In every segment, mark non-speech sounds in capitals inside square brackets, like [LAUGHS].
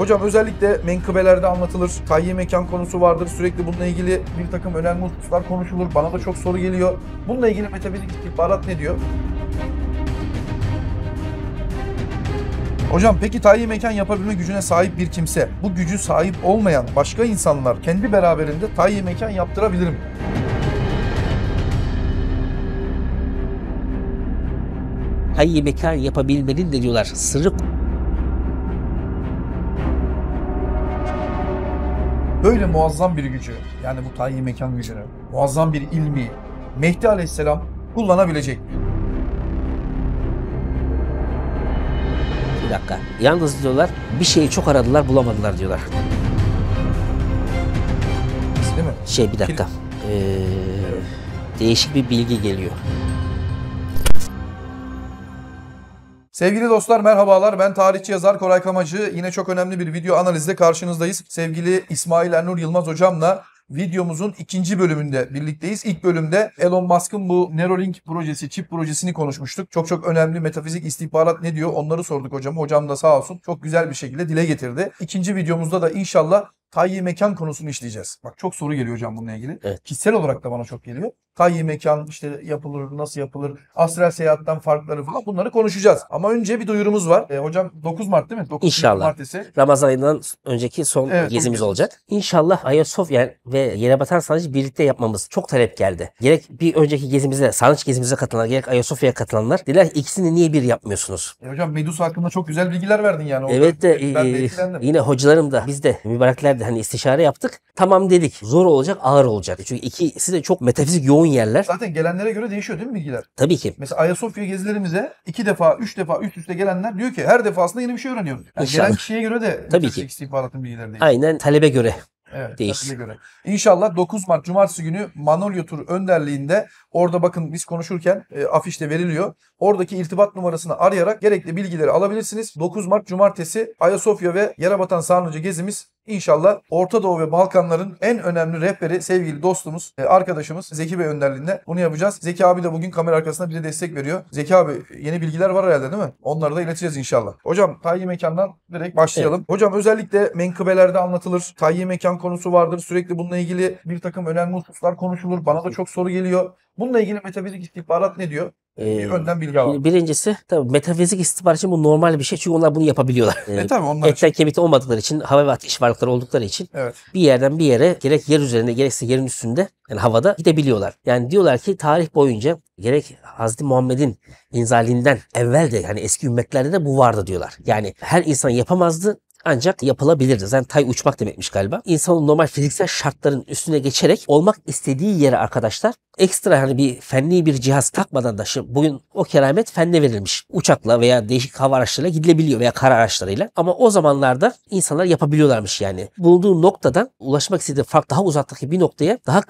Hocam özellikle menkıbelerde anlatılır. Tayyi mekan konusu vardır. Sürekli bununla ilgili bir takım önemli hususlar konuşulur. Bana da çok soru geliyor. Bununla ilgili metafizik istihbarat ne diyor? Hocam peki tayyi mekan yapabilme gücüne sahip bir kimse, bu gücü sahip olmayan başka insanlar kendi beraberinde tayyi mekan yaptırabilir mi? Tayyi mekan yapabilmenin de diyorlar sırrı böyle muazzam bir gücü yani bu tayyi mekan gücünü muazzam bir ilmi Mehdi Aleyhisselam kullanabilecek mi? Bir dakika. Yalnız diyorlar bir şeyi çok aradılar bulamadılar diyorlar. Değil mi? Şey bir dakika. Ee, değişik bir bilgi geliyor. Sevgili dostlar merhabalar ben tarihçi yazar Koray Kamacı. Yine çok önemli bir video analizle karşınızdayız. Sevgili İsmail Ernur Yılmaz hocamla videomuzun ikinci bölümünde birlikteyiz. İlk bölümde Elon Musk'ın bu Neuralink projesi, çip projesini konuşmuştuk. Çok çok önemli metafizik istihbarat ne diyor onları sorduk hocam. Hocam da sağ olsun çok güzel bir şekilde dile getirdi. İkinci videomuzda da inşallah tayyi mekan konusunu işleyeceğiz. Bak çok soru geliyor hocam bununla ilgili. Evet. Kişisel olarak da bana çok geliyor tayyi mekan işte yapılır, nasıl yapılır, astral seyahatten farkları falan bunları konuşacağız. Ama önce bir duyurumuz var. E, hocam 9 Mart değil mi? 9 İnşallah. Martesi. Ramazan ayından önceki son evet, gezimiz olacak. İnşallah Ayasofya ve Yerebatan Sarnıcı birlikte yapmamız çok talep geldi. Gerek bir önceki gezimize, Sarnıç gezimize katılanlar, gerek Ayasofya'ya katılanlar dediler ikisini niye bir yapmıyorsunuz? E, hocam Medusa hakkında çok güzel bilgiler verdin yani. Orada evet de, e, de yine hocalarım da biz de mübarekler de hani istişare yaptık. Tamam dedik. Zor olacak, ağır olacak. Çünkü ikisi de çok metafizik yoğun yerler. Zaten gelenlere göre değişiyor değil mi bilgiler? Tabii ki. Mesela Ayasofya gezilerimize iki defa, üç defa üst üste gelenler diyor ki her defasında yeni bir şey öğreniyoruz. Yani gelen kişiye göre de Tabii ki. istihbaratın bilgileri değişiyor. Aynen talebe göre Evet, Değişik. göre. İnşallah 9 Mart Cumartesi günü Manolya Tur önderliğinde orada bakın biz konuşurken e, afişte veriliyor. Oradaki irtibat numarasını arayarak gerekli bilgileri alabilirsiniz. 9 Mart Cumartesi Ayasofya ve Yerebatan Sarnıcı gezimiz İnşallah Orta Doğu ve Balkanların en önemli rehberi sevgili dostumuz, e, arkadaşımız Zeki Bey önderliğinde bunu yapacağız. Zeki abi de bugün kamera arkasında bize destek veriyor. Zeki abi yeni bilgiler var herhalde değil mi? Onları da ileteceğiz inşallah. Hocam tayyi mekandan direkt başlayalım. Evet. Hocam özellikle menkıbelerde anlatılır. Tayyi mekan konusu vardır. Sürekli bununla ilgili bir takım önemli hususlar konuşulur. Bana da çok soru geliyor. Bununla ilgili metafizik istihbarat ne diyor? Ee, önden bilgi alalım. Birincisi tabii metafizik istihbarat için bu normal bir şey. Çünkü onlar bunu yapabiliyorlar. E, tabii onlar Etten için. kemikte olmadıkları için, hava ve ateş varlıkları oldukları için evet. bir yerden bir yere gerek yer üzerinde gerekse yerin üstünde yani havada gidebiliyorlar. Yani diyorlar ki tarih boyunca gerek Hazreti Muhammed'in inzalinden evvel de yani eski ümmetlerde de bu vardı diyorlar. Yani her insan yapamazdı ancak yapılabilirdi. Zaten tay uçmak demekmiş galiba. İnsanın normal fiziksel şartların üstüne geçerek olmak istediği yere arkadaşlar ekstra hani bir fenli bir cihaz takmadan da şimdi bugün o keramet fenle verilmiş. Uçakla veya değişik hava araçlarıyla gidilebiliyor veya kara araçlarıyla. Ama o zamanlarda insanlar yapabiliyorlarmış yani. Bulunduğu noktadan ulaşmak istediği fark daha uzaktaki bir noktaya daha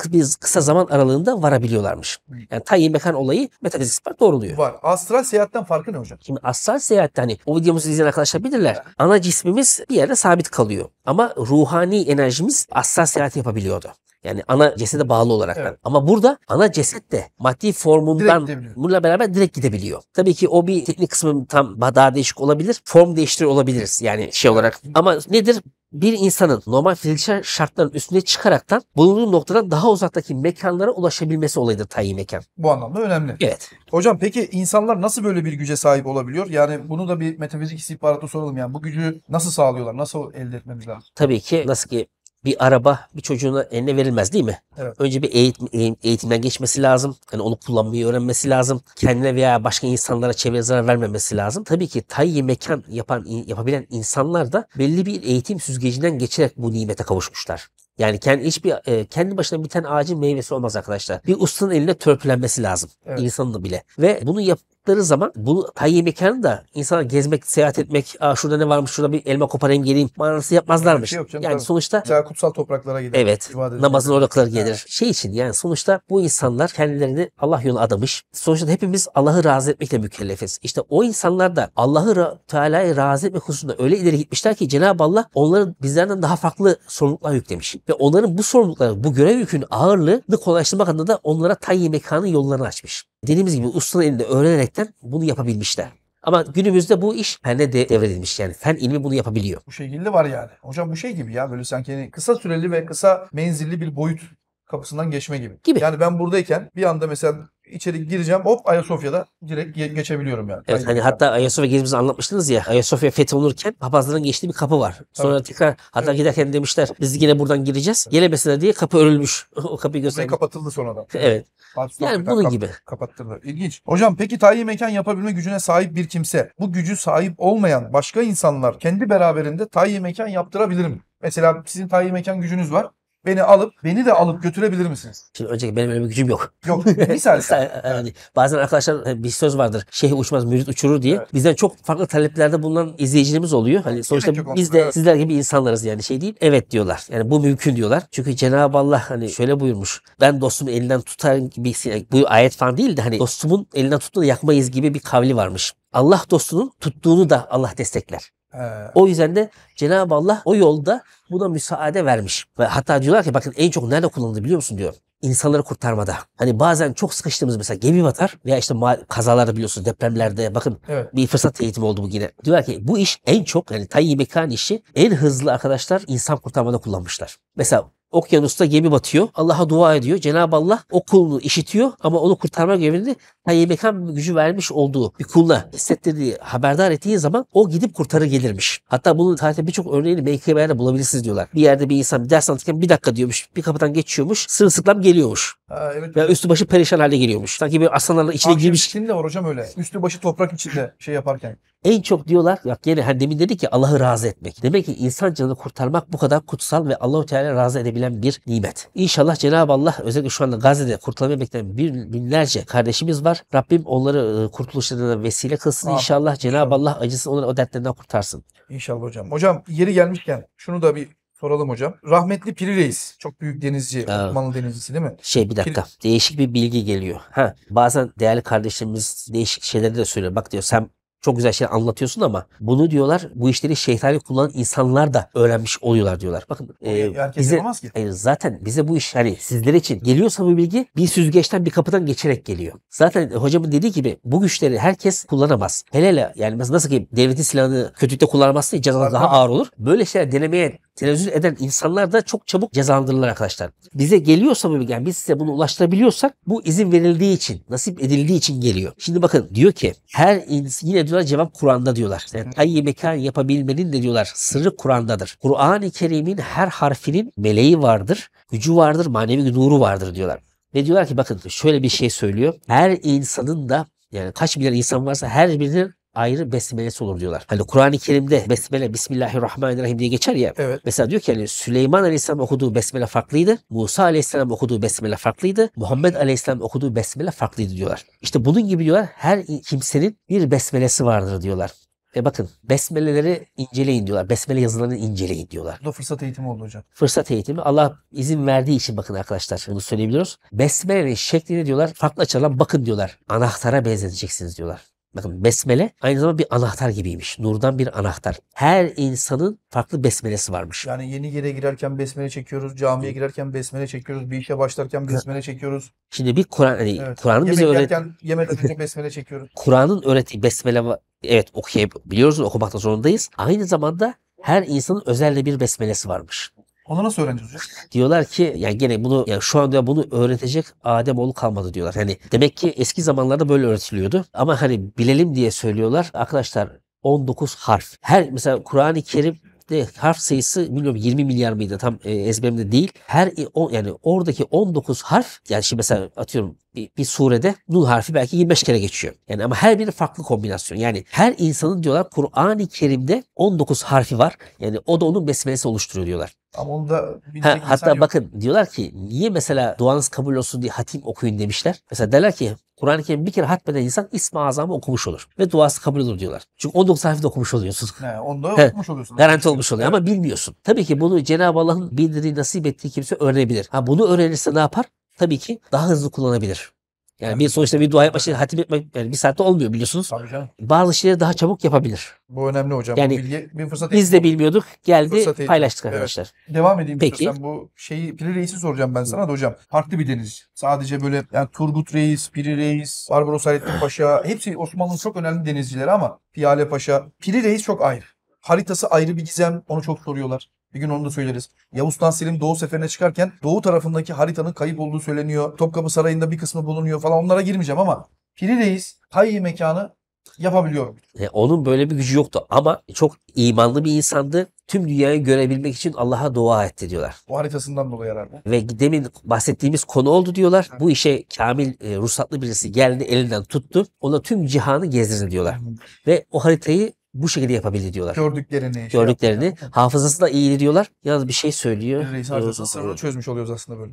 kısa zaman aralığında varabiliyorlarmış. Yani tay mekan olayı metafizik fark doğruluyor. Var. Astral seyahatten farkı ne hocam? Şimdi astral seyahatte hani o videomuzu izleyen arkadaşlar bilirler. Ana cismimiz bir yere sabit kalıyor. Ama ruhani enerjimiz hassas seyahat yapabiliyordu. Yani ana cesede bağlı olarak. Evet. Ama burada ana ceset de maddi formundan bununla beraber direkt gidebiliyor. Tabii ki o bir teknik kısmı tam daha değişik olabilir. Form değiştiriyor olabiliriz yani şey olarak. Ama nedir? bir insanın normal fiziksel şartların üstüne çıkaraktan bulunduğu noktadan daha uzaktaki mekanlara ulaşabilmesi olayıdır tayin mekan. Bu anlamda önemli. Evet. Hocam peki insanlar nasıl böyle bir güce sahip olabiliyor? Yani bunu da bir metafizik istihbaratı soralım. Yani bu gücü nasıl sağlıyorlar? Nasıl elde etmemiz lazım? Tabii ki nasıl ki bir araba bir çocuğuna eline verilmez değil mi? Evet. Önce bir eğitim, eğitimden geçmesi lazım. Yani onu kullanmayı öğrenmesi lazım. Kendine veya başka insanlara çevreye zarar vermemesi lazım. Tabii ki tayyi mekan yapan yapabilen insanlar da belli bir eğitim süzgecinden geçerek bu nimete kavuşmuşlar. Yani kendi hiçbir e, kendi başına biten ağacın meyvesi olmaz arkadaşlar. Bir ustanın eline törpülenmesi lazım evet. insanın da bile. Ve bunu yap yaptıkları zaman bunu tayyip mekanı da insana gezmek, seyahat etmek, Aa, şurada ne varmış, şurada bir elma koparayım geleyim manası yapmazlarmış. Şey yok canım, yani tabii. sonuçta Mesela kutsal topraklara gider. Evet. namazın orada kılar gelir. Evet. Şey için yani sonuçta bu insanlar kendilerini Allah yoluna adamış. Sonuçta hepimiz Allah'ı razı etmekle mükellefiz. İşte o insanlar da Allah'ı Teala'yı razı etmek hususunda öyle ileri gitmişler ki Cenab-ı Allah onların bizlerden daha farklı sorumluluklar yüklemiş. Ve onların bu sorumlulukları, bu görev yükünün ağırlığını kolaylaştırmak adına da onlara tayyi mekanın yollarını açmış dediğimiz gibi ustanın elinde öğrenerekten bunu yapabilmişler. Ama günümüzde bu iş fene de devredilmiş yani. Fen ilmi bunu yapabiliyor. Bu şekilde var yani. Hocam bu şey gibi ya böyle sanki hani kısa süreli ve kısa menzilli bir boyut kapısından geçme gibi. gibi. Yani ben buradayken bir anda mesela içeri gireceğim hop Ayasofya'da direkt ge- geçebiliyorum yani. Evet, hani hatta Ayasofya gezimizi anlatmıştınız ya. Ayasofya fetholunurken papazların geçtiği bir kapı var. Sonra evet. tekrar hatta evet. giderken demişler biz yine buradan gireceğiz. Evet. Gelemesinler diye kapı örülmüş. [LAUGHS] o kapıyı göstermiş. Ve kapatıldı sonradan. Evet. Patron yani bunun kap- gibi. Kapattırdı. İlginç. Hocam peki tayin mekan yapabilme gücüne sahip bir kimse bu gücü sahip olmayan başka insanlar kendi beraberinde tayin mekan yaptırabilir mi? Mesela sizin tayin mekan gücünüz var beni alıp beni de alıp götürebilir misiniz? Şimdi önceki benim öyle bir gücüm yok. Yok. Misal. [LAUGHS] yani bazen arkadaşlar e, bir söz vardır. Şeyh uçmaz mürit uçurur diye. Evet. Bizden çok farklı taleplerde bulunan izleyicilerimiz oluyor. Hani sonuçta Gerek biz de evet. sizler gibi insanlarız yani şey değil. Evet diyorlar. Yani bu mümkün diyorlar. Çünkü Cenab-ı Allah hani şöyle buyurmuş. Ben dostumu elinden tutarım gibi bu ayet falan değil de hani dostumun elinden tuttuğunu yakmayız gibi bir kavli varmış. Allah dostunun tuttuğunu da Allah destekler. Ee, o yüzden de Cenab-ı Allah o yolda buna müsaade vermiş. Ve hatta diyorlar ki bakın en çok nerede kullanıldı biliyor musun diyor. İnsanları kurtarmada. Hani bazen çok sıkıştığımız mesela gemi batar veya işte kazalarda biliyorsunuz depremlerde bakın evet. bir fırsat eğitimi oldu bu yine. Diyorlar ki bu iş en çok yani tayyi mekan işi en hızlı arkadaşlar insan kurtarmada kullanmışlar. Mesela okyanusta gemi batıyor. Allah'a dua ediyor. Cenab-ı Allah o kulunu işitiyor ama onu kurtarma görevini hayır mekan gücü vermiş olduğu bir kulla hissettirdiği, haberdar ettiği zaman o gidip kurtarı gelirmiş. Hatta bunun tarihte birçok örneğini MKB'de bulabilirsiniz diyorlar. Bir yerde bir insan bir ders anlatırken bir dakika diyormuş. Bir kapıdan geçiyormuş. Sırılsıklam geliyormuş evet. Ya üstü başı perişan hale geliyormuş. Sanki bir aslanlarla içine Akşam girmiş. Akşam de var hocam öyle. Üstü başı toprak içinde şey yaparken. En çok diyorlar ya gene hani demin dedik ki Allah'ı razı etmek. Demek ki insan canını kurtarmak bu kadar kutsal ve Allahu Teala razı edebilen bir nimet. İnşallah Cenab-ı Allah özellikle şu anda Gazze'de kurtulamayı bekleyen bir binlerce kardeşimiz var. Rabbim onları ıı, kurtuluşlarına vesile kılsın. Ah, inşallah Cenab-ı Allah acısını onları o dertlerinden kurtarsın. İnşallah hocam. Hocam yeri gelmişken şunu da bir Soralım hocam. Rahmetli Piri Reis. Çok büyük denizci. Osmanlı denizcisi değil mi? Şey bir dakika. Piri... Değişik bir bilgi geliyor. Ha, bazen değerli kardeşlerimiz değişik şeyleri de söylüyor. Bak diyor sen çok güzel şeyler anlatıyorsun ama bunu diyorlar bu işleri şeytani kullanan insanlar da öğrenmiş oluyorlar diyorlar. Bakın e, Herkes bize, yapamaz ki. Hayır, zaten bize bu iş hani sizler için geliyorsa bu bilgi bir süzgeçten bir kapıdan geçerek geliyor. Zaten hocamın dediği gibi bu güçleri herkes kullanamaz. Hele hele yani nasıl ki devletin silahını kötülükte kullanamazsın, cezalar daha ağır olur. Böyle şeyler denemeye televizyon eden insanlar da çok çabuk cezalandırılır arkadaşlar. Bize geliyorsa bu yani biz size bunu ulaştırabiliyorsak bu izin verildiği için, nasip edildiği için geliyor. Şimdi bakın diyor ki her ins yine diyorlar cevap Kur'an'da diyorlar. Yani ayyi mekan yapabilmenin de diyorlar sırrı Kur'an'dadır. Kur'an-ı Kerim'in her harfinin meleği vardır, gücü vardır, manevi nuru vardır diyorlar. Ve diyorlar ki bakın şöyle bir şey söylüyor. Her insanın da yani kaç milyar insan varsa her birinin ayrı besmelesi olur diyorlar. Hani Kur'an-ı Kerim'de besmele Bismillahirrahmanirrahim diye geçer ya. Evet. Mesela diyor ki hani Süleyman Aleyhisselam okuduğu besmele farklıydı. Musa Aleyhisselam okuduğu besmele farklıydı. Muhammed Aleyhisselam okuduğu besmele farklıydı diyorlar. İşte bunun gibi diyorlar her kimsenin bir besmelesi vardır diyorlar. E bakın besmeleleri inceleyin diyorlar. Besmele yazılarını inceleyin diyorlar. Bu da fırsat eğitimi oldu hocam. Fırsat eğitimi. Allah izin verdiği için bakın arkadaşlar bunu söyleyebiliyoruz. Besmelenin şeklini diyorlar farklı açılan bakın diyorlar. Anahtara benzeteceksiniz diyorlar. Bakın besmele aynı zamanda bir anahtar gibiymiş. Nurdan bir anahtar. Her insanın farklı besmelesi varmış. Yani yeni yere girerken besmele çekiyoruz, camiye girerken besmele çekiyoruz, bir işe başlarken besmele çekiyoruz. Şimdi bir Kur'an hani evet. Kur'an'ın bize öğret yemek önce besmele çekiyoruz. [LAUGHS] Kur'an'ın öğrettiği besmele evet okuyabiliyoruz, okumakta zorundayız. Aynı zamanda her insanın özelle bir besmelesi varmış. Onu nasıl öğreneceğiz hocam? Diyorlar ki yani gene bunu yani şu anda bunu öğretecek Adem oğlu kalmadı diyorlar. Hani demek ki eski zamanlarda böyle öğretiliyordu. Ama hani bilelim diye söylüyorlar. Arkadaşlar 19 harf. Her mesela Kur'an-ı Kerim de harf sayısı bilmiyorum 20 milyar mıydı tam e, ezberimde değil. Her e, o, yani oradaki 19 harf yani şimdi mesela atıyorum bir, bir surede nun harfi belki 25 kere geçiyor. Yani ama her biri farklı kombinasyon. Yani her insanın diyorlar Kur'an-ı Kerim'de 19 harfi var. Yani o da onun besmelesi oluşturuyor diyorlar. Ama onu da ha, Hatta yok. bakın diyorlar ki niye mesela duanız kabul olsun diye hatim okuyun demişler. Mesela derler ki Kur'an-ı Kerim bir kere hatmeden insan ismi azamı okumuş olur. Ve duası kabul olur diyorlar. Çünkü 19 harfi de okumuş oluyorsun. He, onu da okumuş oluyorsun. Garanti olmuş oluyor evet. ama bilmiyorsun. Tabii ki bunu Cenab-ı Allah'ın bildirdiği nasip ettiği kimse öğrenebilir. Ha bunu öğrenirse ne yapar? Tabii ki daha hızlı kullanabilir. Yani bir sonuçta bir dua yapmak için hatim etmek yani bir saatte olmuyor biliyorsunuz. Tabii canım. Bazı şeyleri daha çabuk yapabilir. Bu önemli hocam. Yani bu bilgi bir fırsat Biz de bilmiyorduk. Geldi paylaştık arkadaşlar. Evet. Devam edeyim Peki. istiyorsan bu şeyi Piri Reis'i soracağım ben sana da hocam. Farklı bir deniz. Sadece böyle yani Turgut Reis, Piri Reis, Barbaros Hayrettin Paşa hepsi Osmanlı'nın çok önemli denizcileri ama Piyale Paşa, Piri Reis çok ayrı. Haritası ayrı bir gizem. Onu çok soruyorlar. Bir gün onu da söyleriz. Yavuz Sultan Selim Doğu seferine çıkarken Doğu tarafındaki haritanın kayıp olduğu söyleniyor. Topkapı Sarayı'nda bir kısmı bulunuyor falan onlara girmeyeceğim ama Piri Reis Kayı mekanı yapabiliyor. E, onun böyle bir gücü yoktu ama çok imanlı bir insandı. Tüm dünyayı görebilmek için Allah'a dua etti diyorlar. O haritasından dolayı herhalde. Ve demin bahsettiğimiz konu oldu diyorlar. Evet. Bu işe kamil e, ruhsatlı birisi geldi elinden tuttu. Ona tüm cihanı gezdirdi diyorlar. Hı. Ve o haritayı bu şekilde yapabildi diyorlar. Gördüklerini. Şey Gördüklerini. Şey hafızası da iyiydi diyorlar. Yalnız bir şey söylüyor. Reis hafızasının sırrını çözmüş oluyoruz aslında böyle.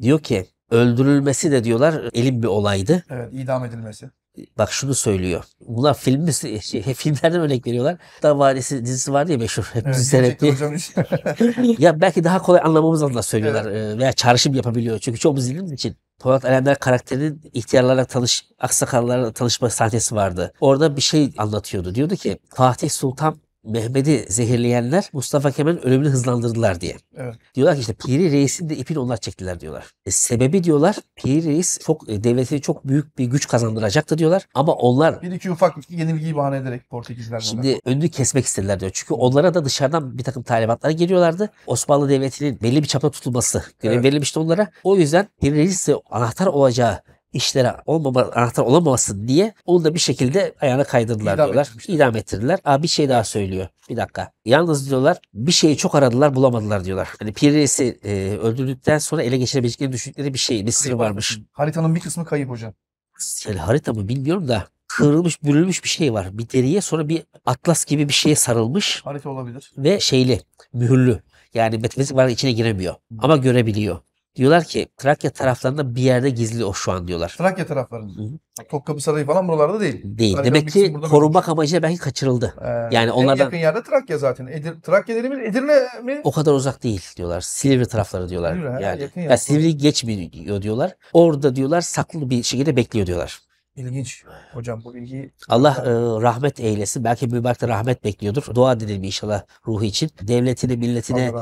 Diyor ki öldürülmesi de diyorlar elin bir olaydı. Evet idam edilmesi bak şunu söylüyor. Bunlar film [LAUGHS] şey, filmlerden örnek veriyorlar. Da varisi dizisi vardı ya meşhur. Hep evet, seyretti. [LAUGHS] ya belki daha kolay anlamamız adına söylüyorlar. Evet. Veya çağrışım yapabiliyor. Çünkü çok izlediğimiz için. Polat Alemdar karakterinin ihtiyarlarla tanış, aksakallarla tanışma sahnesi vardı. Orada bir şey anlatıyordu. Diyordu ki Fatih Sultan Mehmet'i zehirleyenler Mustafa Kemal'in ölümünü hızlandırdılar diye. Evet. Diyorlar ki işte Piri Reis'in de ipini onlar çektiler diyorlar. E, sebebi diyorlar Piri Reis çok e, devlete çok büyük bir güç kazandıracaktı diyorlar. Ama onlar... Bir iki ufak iki yenilgiyi bahane ederek Portekizler Şimdi de. önünü kesmek istediler diyor. Çünkü onlara da dışarıdan bir takım talimatlar geliyorlardı. Osmanlı Devleti'nin belli bir çapta tutulması görev evet. verilmişti onlara. O yüzden Piri Reis anahtar olacağı işlere olmama, anahtar olamamasın diye onu da bir şekilde ayağına kaydırdılar İdam diyorlar. Etmişler. İdam ettirdiler. Aa, bir şey daha söylüyor. Bir dakika. Yalnız diyorlar bir şeyi çok aradılar bulamadılar diyorlar. Hani Pires'i e, öldürdükten sonra ele geçirebileceklerini düşündükleri bir şey, bir sır varmış. Haritanın bir kısmı kayıp hocam. Yani harita mı bilmiyorum da kırılmış bürülmüş bir şey var. Bir deriye sonra bir atlas gibi bir şeye sarılmış. Harita olabilir. Ve şeyli, mühürlü. Yani var içine giremiyor ama görebiliyor. Diyorlar ki Trakya taraflarında bir yerde gizli o şu an diyorlar. Trakya taraflarında. Hı-hı. Topkapı Sarayı falan buralarda değil. Değil. Trakya Demek ki korunmak amacıyla belki kaçırıldı. Ee, yani onlardan... En yakın yerde Trakya zaten. Edir, Trakya dediğimiz Edirne mi? O kadar uzak değil diyorlar. Silivri tarafları diyorlar. Silivri, yani. Yakın yani Silivri geçmiyor diyorlar. Orada diyorlar saklı bir şekilde bekliyor diyorlar. İlginç hocam bu bilgi. Allah e, rahmet eylesin. Belki mübarekte rahmet bekliyordur. Dua edelim inşallah ruhu için. Devletine, milletine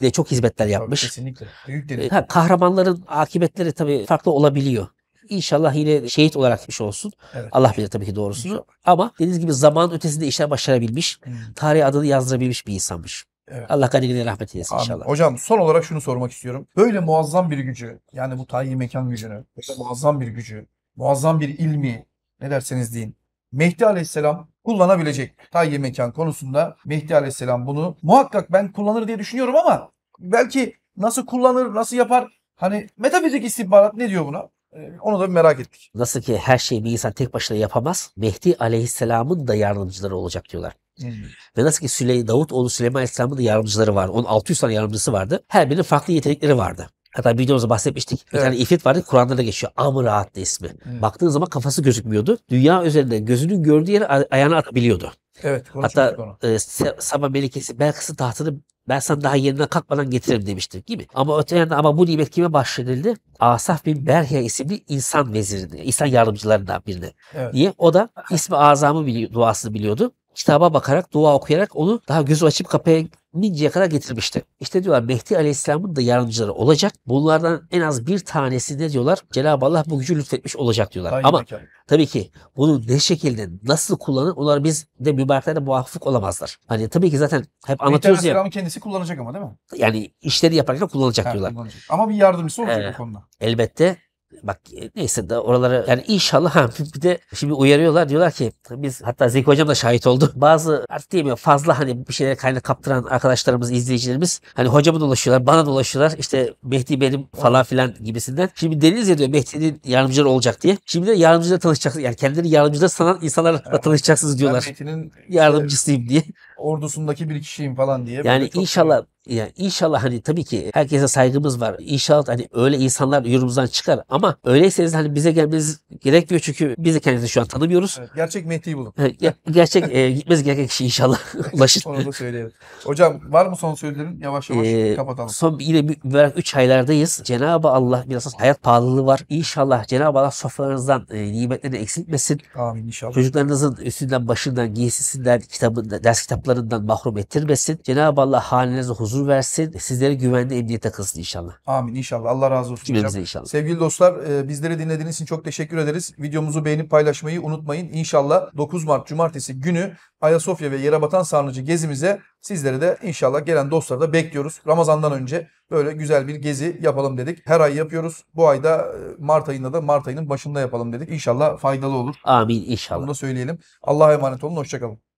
de çok hizmetler yapmış. Tabii, kesinlikle. Büyük dedi. E, ha, kahramanların akıbetleri tabii farklı olabiliyor. İnşallah yine şehit olarak gitmiş olsun. Evet. Allah bilir tabii ki doğrusunu. İnşallah. Ama dediğiniz gibi zaman ötesinde işler başarabilmiş, hmm. tarih adını yazdırabilmiş bir insanmış. Evet. Allah gani rahmet eylesin Amin. inşallah. Hocam son olarak şunu sormak istiyorum. Böyle muazzam bir gücü yani bu tayyi mekan gücünü, böyle muazzam bir gücü muazzam bir ilmi ne derseniz deyin Mehdi Aleyhisselam kullanabilecek. Tayyi mekan konusunda Mehdi Aleyhisselam bunu muhakkak ben kullanır diye düşünüyorum ama belki nasıl kullanır, nasıl yapar? Hani metafizik istihbarat ne diyor buna? Ee, onu da merak ettik. Nasıl ki her şeyi bir insan tek başına yapamaz. Mehdi Aleyhisselam'ın da yardımcıları olacak diyorlar. Hmm. Ve nasıl ki Süley Davut oğlu Süleyman Aleyhisselam'ın da yardımcıları var. Onun 600 tane yardımcısı vardı. Her birinin farklı yetenekleri vardı. Hatta videomuzda bahsetmiştik. Bir evet. tane ifrit vardı. Kur'an'da da geçiyor. Amr ismi. Evet. Baktığın zaman kafası gözükmüyordu. Dünya üzerinde gözünün gördüğü yere ayağını atabiliyordu. Evet. Hatta e, Saba Melikesi Belkıs'ın tahtını ben sana daha yerinden kalkmadan getiririm demişti. gibi. Ama öte yandan ama bu nimet kime bahşedildi? Asaf bin Berhe isimli insan vezirine, insan yardımcılarından birine. Evet. Niye? O da ismi azamı bili, duasını biliyordu kitaba bakarak, dua okuyarak onu daha gözü açıp kapıya Midya'ya kadar getirilmişti. İşte diyorlar Mehdi Aleyhisselam'ın da yardımcıları olacak. Bunlardan en az bir tanesi ne diyorlar? Cenab-ı Allah bu gücü lütfetmiş olacak diyorlar. Aynı Ama mekan. tabii ki bunu ne şekilde nasıl kullanır onlar biz de mübareklerde muvaffak olamazlar. Hani tabii ki zaten hep anlatıyoruz ya. kendisi kullanacak ama değil mi? Yani işleri yaparken kullanacak ha, diyorlar. Kullanacak. Ama bir yardımcısı olacak ee, bu konuda. Elbette Bak neyse de oralara yani inşallah ha, bir de şimdi uyarıyorlar diyorlar ki biz hatta Zeki hocam da şahit oldu. Bazı artık diyeyim fazla hani bir şeylere kaynak kaptıran arkadaşlarımız, izleyicilerimiz hani hocama dolaşıyorlar, bana dolaşıyorlar. işte Mehdi benim falan filan gibisinden. Şimdi Deniz ya diyor Mehdi'nin yardımcıları olacak diye. Şimdi de yardımcıyla tanışacaksın Yani kendini yardımcıda sanan insanlarla tanışacaksınız diyorlar. Mehdi'nin yardımcısıyım diye ordusundaki bir kişiyim falan diye. Yani şey inşallah seviyorum. yani inşallah hani tabii ki herkese saygımız var. İnşallah hani öyle insanlar yurumuzdan çıkar ama öyleyseniz hani bize gelmeniz gerekmiyor çünkü biz de kendimizi şu an tanımıyoruz. Evet, gerçek Mehdi'yi bulun. gerçek e, gitmez gereken kişi inşallah [LAUGHS] ulaşın. Onu da söyleyelim. Hocam var mı son sözlerin? Yavaş yavaş ee, kapatalım. Son yine mübarek 3 aylardayız. Cenab-ı Allah biraz hayat pahalılığı var. İnşallah Cenab-ı Allah sofralarınızdan e, nimetlerini eksiltmesin. Amin inşallah. Çocuklarınızın üstünden başından giysisinden kitabında ders kitapları lütuflarından mahrum ettirmesin. Cenab-ı Allah halinize huzur versin. Sizleri güvenli emniyete kılsın inşallah. Amin inşallah. Allah razı olsun. Cümlemize inşallah. Sevgili dostlar e, bizleri dinlediğiniz için çok teşekkür ederiz. Videomuzu beğenip paylaşmayı unutmayın. İnşallah 9 Mart Cumartesi günü Ayasofya ve Yerebatan Sarnıcı gezimize sizleri de inşallah gelen dostları da bekliyoruz. Ramazandan önce böyle güzel bir gezi yapalım dedik. Her ay yapıyoruz. Bu ayda e, Mart ayında da Mart ayının başında yapalım dedik. İnşallah faydalı olur. Amin inşallah. Bunu da söyleyelim. Allah'a emanet olun. Hoşçakalın.